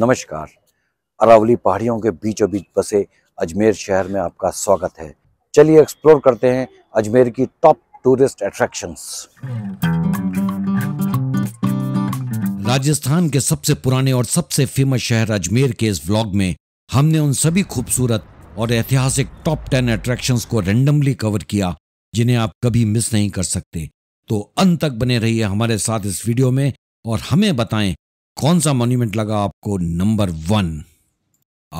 नमस्कार अरावली पहाड़ियों के बीचों बीच बसे अजमेर शहर में आपका स्वागत है चलिए एक्सप्लोर करते हैं अजमेर की टॉप टूरिस्ट अट्रैक्शंस राजस्थान के सबसे पुराने और सबसे फेमस शहर अजमेर के इस व्लॉग में हमने उन सभी खूबसूरत और ऐतिहासिक टॉप टेन अट्रैक्शंस को रेंडमली कवर किया जिन्हें आप कभी मिस नहीं कर सकते तो अंत तक बने रहिए हमारे साथ इस वीडियो में और हमें बताएं कौन सा मॉन्यूमेंट लगा आपको नंबर वन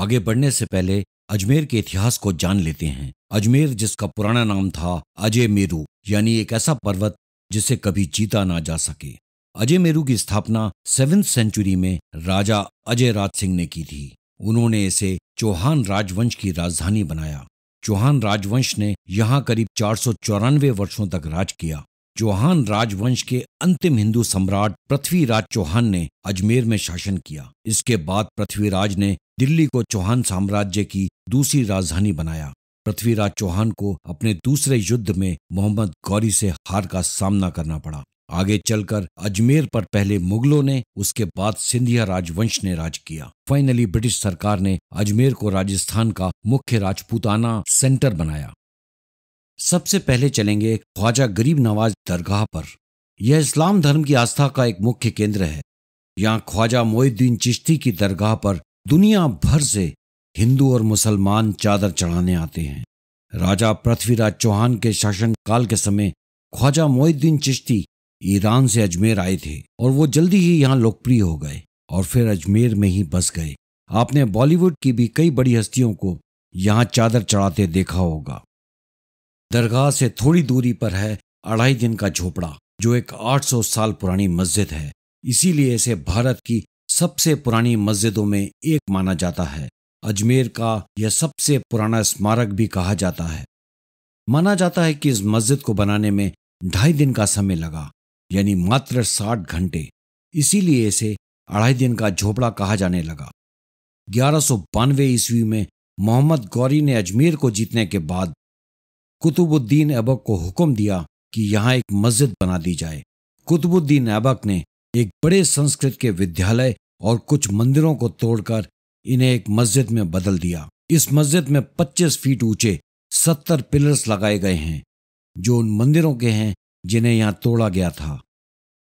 आगे बढ़ने से पहले अजमेर के इतिहास को जान लेते हैं अजमेर जिसका पुराना नाम था अजय मेरू यानी एक ऐसा पर्वत जिसे कभी जीता ना जा सके अजय मेरू की स्थापना सेवेंथ सेंचुरी में राजा अजय राज सिंह ने की थी उन्होंने इसे चौहान राजवंश की राजधानी बनाया चौहान राजवंश ने यहाँ करीब चार वर्षों तक राज किया चौहान राजवंश के अंतिम हिंदू सम्राट पृथ्वीराज चौहान ने अजमेर में शासन किया इसके बाद पृथ्वीराज ने दिल्ली को चौहान साम्राज्य की दूसरी राजधानी बनाया पृथ्वीराज चौहान को अपने दूसरे युद्ध में मोहम्मद गौरी से हार का सामना करना पड़ा आगे चलकर अजमेर पर पहले मुगलों ने उसके बाद सिंधिया राजवंश ने राज किया फाइनली ब्रिटिश सरकार ने अजमेर को राजस्थान का मुख्य राजपूताना सेंटर बनाया सबसे पहले चलेंगे ख्वाजा गरीब नवाज दरगाह पर यह इस्लाम धर्म की आस्था का एक मुख्य केंद्र है यहाँ ख्वाजा मोहिद्दीन चिश्ती की दरगाह पर दुनिया भर से हिंदू और मुसलमान चादर चढ़ाने आते हैं राजा पृथ्वीराज चौहान के शासनकाल के समय ख्वाजा मोहिद्दीन चिश्ती ईरान से अजमेर आए थे और वो जल्दी ही यहाँ लोकप्रिय हो गए और फिर अजमेर में ही बस गए आपने बॉलीवुड की भी कई बड़ी हस्तियों को यहाँ चादर चढ़ाते देखा होगा दरगाह से थोड़ी दूरी पर है अढ़ाई दिन का झोपड़ा जो एक 800 साल पुरानी मस्जिद है इसीलिए इसे भारत की सबसे पुरानी मस्जिदों में एक माना जाता है अजमेर का यह सबसे पुराना स्मारक भी कहा जाता है माना जाता है कि इस मस्जिद को बनाने में ढाई दिन का समय लगा यानी मात्र साठ घंटे इसीलिए इसे अढ़ाई दिन का झोपड़ा कहा जाने लगा ग्यारह ईस्वी में मोहम्मद गौरी ने अजमेर को जीतने के बाद कुतुबुद्दीन ऐबक को हुक्म दिया कि यहाँ एक मस्जिद बना दी जाए कुतुबुद्दीन ऐबक ने एक बड़े संस्कृत के विद्यालय और कुछ मंदिरों को तोड़कर इन्हें एक मस्जिद में बदल दिया इस मस्जिद में 25 फीट ऊंचे 70 पिलर्स लगाए गए हैं जो उन मंदिरों के हैं जिन्हें यहाँ तोड़ा गया था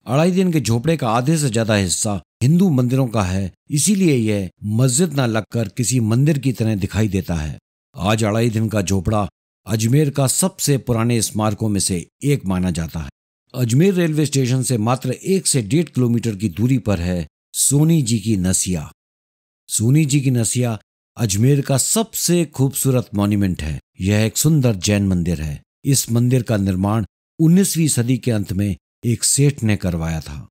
अढ़ाई दिन के झोपड़े का आधे से ज्यादा हिस्सा हिंदू मंदिरों का है इसीलिए यह मस्जिद न लगकर किसी मंदिर की तरह दिखाई देता है आज अढ़ाई दिन का झोपड़ा अजमेर का सबसे पुराने स्मारकों में से एक माना जाता है अजमेर रेलवे स्टेशन से मात्र एक से डेढ़ किलोमीटर की दूरी पर है सोनी जी की नसिया सोनी जी की नसिया अजमेर का सबसे खूबसूरत मॉन्यूमेंट है यह एक सुंदर जैन मंदिर है इस मंदिर का निर्माण 19वीं सदी के अंत में एक सेठ ने करवाया था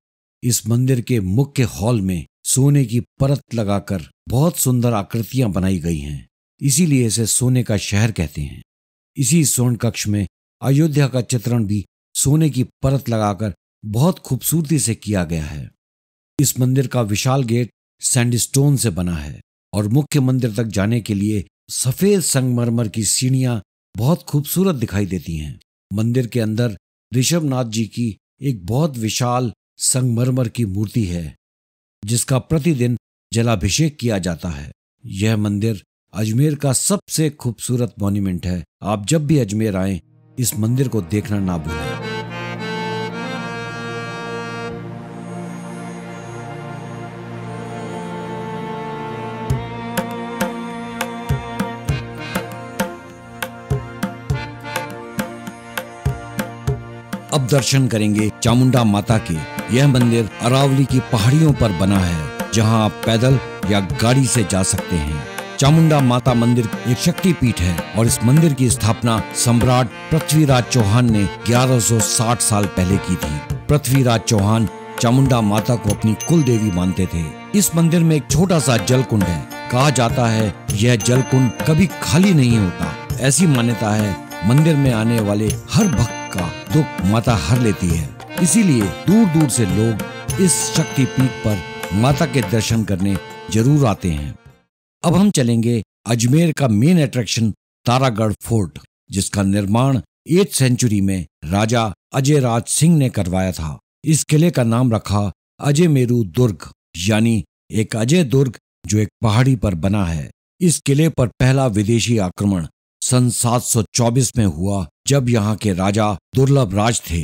इस मंदिर के मुख्य हॉल में सोने की परत लगाकर बहुत सुंदर आकृतियां बनाई गई हैं इसीलिए इसे सोने का शहर कहते हैं इसी स्वर्ण कक्ष में अयोध्या का चित्रण भी सोने की परत लगाकर बहुत खूबसूरती से किया गया है इस मंदिर का विशाल गेट सैंडस्टोन से बना है और मुख्य मंदिर तक जाने के लिए सफेद संगमरमर की सीढ़ियां बहुत खूबसूरत दिखाई देती हैं मंदिर के अंदर ऋषभनाथ जी की एक बहुत विशाल संगमरमर की मूर्ति है जिसका प्रतिदिन जलाभिषेक किया जाता है यह मंदिर अजमेर का सबसे खूबसूरत मॉन्यूमेंट है आप जब भी अजमेर आए इस मंदिर को देखना ना भूलें अब दर्शन करेंगे चामुंडा माता के यह मंदिर अरावली की पहाड़ियों पर बना है जहां आप पैदल या गाड़ी से जा सकते हैं चामुंडा माता मंदिर एक शक्ति पीठ है और इस मंदिर की स्थापना सम्राट पृथ्वीराज चौहान ने 1160 साल पहले की थी पृथ्वीराज चौहान चामुंडा माता को अपनी कुल देवी मानते थे इस मंदिर में एक छोटा सा जल कुंड है कहा जाता है यह जल कुंड कभी खाली नहीं होता ऐसी मान्यता है मंदिर में आने वाले हर भक्त का दुख माता हर लेती है इसीलिए दूर दूर से लोग इस शक्ति पीठ पर माता के दर्शन करने जरूर आते हैं अब हम चलेंगे अजमेर का मेन अट्रैक्शन तारागढ़ फोर्ट जिसका निर्माण एट सेंचुरी में राजा अजय राज सिंह ने करवाया था इस किले का नाम रखा अजय मेरू दुर्ग यानी एक अजय दुर्ग जो एक पहाड़ी पर बना है इस किले पर पहला विदेशी आक्रमण सन 724 में हुआ जब यहाँ के राजा दुर्लभ राज थे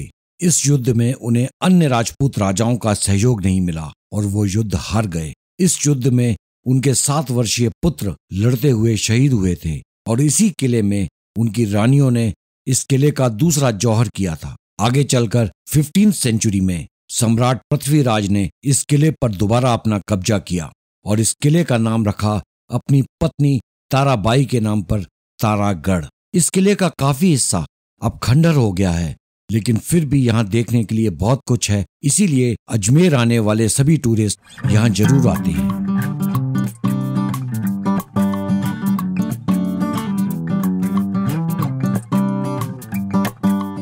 इस युद्ध में उन्हें अन्य राजपूत राजाओं का सहयोग नहीं मिला और वो युद्ध हार गए इस युद्ध में उनके सात वर्षीय पुत्र लड़ते हुए शहीद हुए थे और इसी किले में उनकी रानियों ने इस किले का दूसरा जौहर किया था आगे चलकर फिफ्टीन सेंचुरी में सम्राट पृथ्वीराज ने इस किले पर दोबारा अपना कब्जा किया और इस किले का नाम रखा अपनी पत्नी ताराबाई के नाम पर तारागढ़ इस किले का काफी हिस्सा अब खंडर हो गया है लेकिन फिर भी यहाँ देखने के लिए बहुत कुछ है इसीलिए अजमेर आने वाले सभी टूरिस्ट यहाँ जरूर आते हैं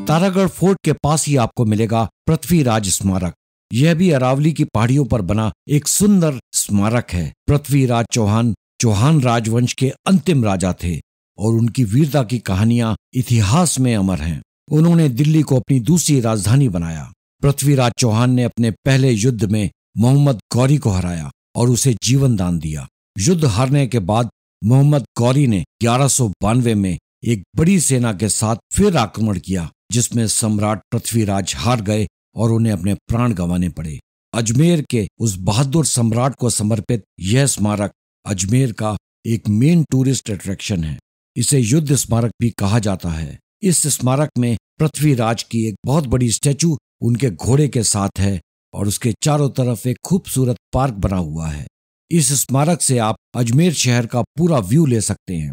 तारागढ़ फोर्ट के पास ही आपको मिलेगा पृथ्वीराज स्मारक यह भी अरावली की पहाड़ियों पर बना एक सुंदर स्मारक है पृथ्वीराज चौहान चौहान राजवंश के अंतिम राजा थे और उनकी वीरता की कहानियां इतिहास में अमर हैं उन्होंने दिल्ली को अपनी दूसरी राजधानी बनाया पृथ्वीराज चौहान ने अपने पहले युद्ध में मोहम्मद गौरी को हराया और उसे जीवन दान दिया युद्ध हारने के बाद मोहम्मद गौरी ने ग्यारह में एक बड़ी सेना के साथ फिर आक्रमण किया जिसमें सम्राट पृथ्वीराज हार गए और उन्हें अपने प्राण गंवाने पड़े अजमेर के उस बहादुर सम्राट को समर्पित यह स्मारक अजमेर का एक मेन टूरिस्ट अट्रैक्शन है इसे युद्ध स्मारक भी कहा जाता है इस स्मारक में पृथ्वीराज की एक बहुत बड़ी स्टैचू उनके घोड़े के साथ है और उसके चारों तरफ एक खूबसूरत पार्क बना हुआ है इस स्मारक से आप अजमेर शहर का पूरा व्यू ले सकते हैं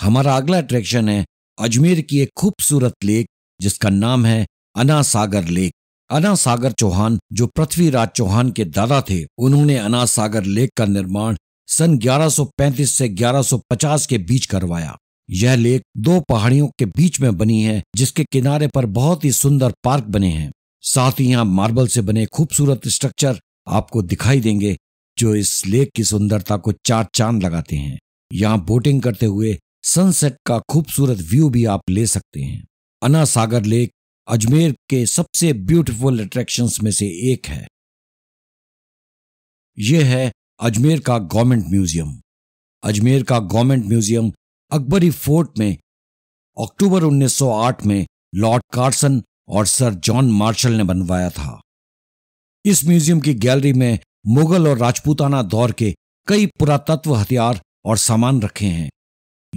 हमारा अगला अट्रैक्शन है अजमेर की एक खूबसूरत लेक जिसका नाम है अना सागर लेक अना सागर चौहान जो पृथ्वीराज चौहान के दादा थे उन्होंने अना सागर लेक का निर्माण सन 1135 से 1150 के बीच करवाया यह लेक दो पहाड़ियों के बीच में बनी है जिसके किनारे पर बहुत ही सुंदर पार्क बने हैं साथ ही यहाँ मार्बल से बने खूबसूरत स्ट्रक्चर आपको दिखाई देंगे जो इस लेक की सुंदरता को चार चांद लगाते हैं यहाँ बोटिंग करते हुए सनसेट का खूबसूरत व्यू भी आप ले सकते हैं अना सागर लेक अजमेर के सबसे ब्यूटीफुल अट्रैक्शंस में से एक है यह है अजमेर का गवर्नमेंट म्यूजियम अजमेर का गवर्नमेंट म्यूजियम अकबरी फोर्ट में अक्टूबर 1908 में लॉर्ड कार्सन और सर जॉन मार्शल ने बनवाया था इस म्यूजियम की गैलरी में मुगल और राजपूताना दौर के कई पुरातत्व हथियार और सामान रखे हैं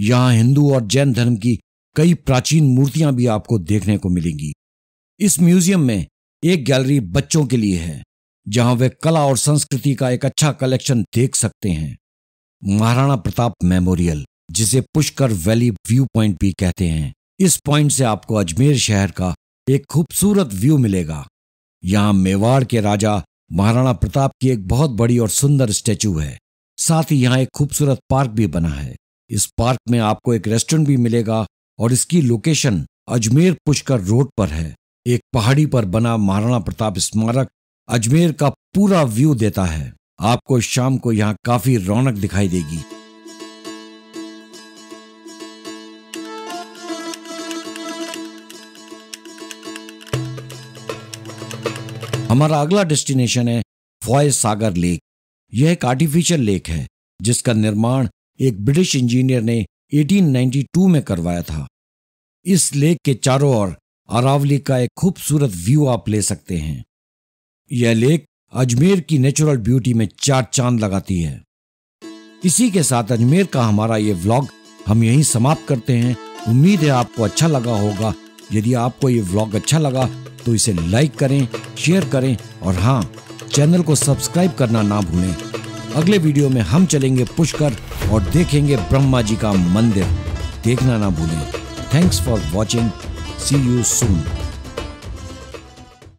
यहाँ हिंदू और जैन धर्म की कई प्राचीन मूर्तियां भी आपको देखने को मिलेंगी इस म्यूजियम में एक गैलरी बच्चों के लिए है जहां वे कला और संस्कृति का एक अच्छा कलेक्शन देख सकते हैं महाराणा प्रताप मेमोरियल जिसे पुष्कर वैली व्यू पॉइंट भी कहते हैं इस पॉइंट से आपको अजमेर शहर का एक खूबसूरत व्यू मिलेगा यहाँ मेवाड़ के राजा महाराणा प्रताप की एक बहुत बड़ी और सुंदर स्टैचू है साथ ही यहाँ एक खूबसूरत पार्क भी बना है इस पार्क में आपको एक रेस्टोरेंट भी मिलेगा और इसकी लोकेशन अजमेर पुष्कर रोड पर है एक पहाड़ी पर बना महाराणा प्रताप स्मारक अजमेर का पूरा व्यू देता है आपको शाम को यहाँ काफी रौनक दिखाई देगी हमारा अगला डेस्टिनेशन है फॉय सागर लेक यह एक आर्टिफिशियल लेक है जिसका निर्माण एक ब्रिटिश इंजीनियर ने 1892 में करवाया था इस लेक के चारों ओर अरावली का एक खूबसूरत व्यू आप ले सकते हैं यह लेक अजमेर की नेचुरल ब्यूटी में चार चांद लगाती है इसी के साथ अजमेर का हमारा ये व्लॉग हम यहीं समाप्त करते हैं उम्मीद है आपको अच्छा लगा होगा यदि आपको ये व्लॉग अच्छा लगा तो इसे लाइक करें शेयर करें और हाँ चैनल को सब्सक्राइब करना ना भूलें अगले वीडियो में हम चलेंगे पुष्कर और देखेंगे ब्रह्मा जी का मंदिर देखना ना भूलें thanks for watching see you soon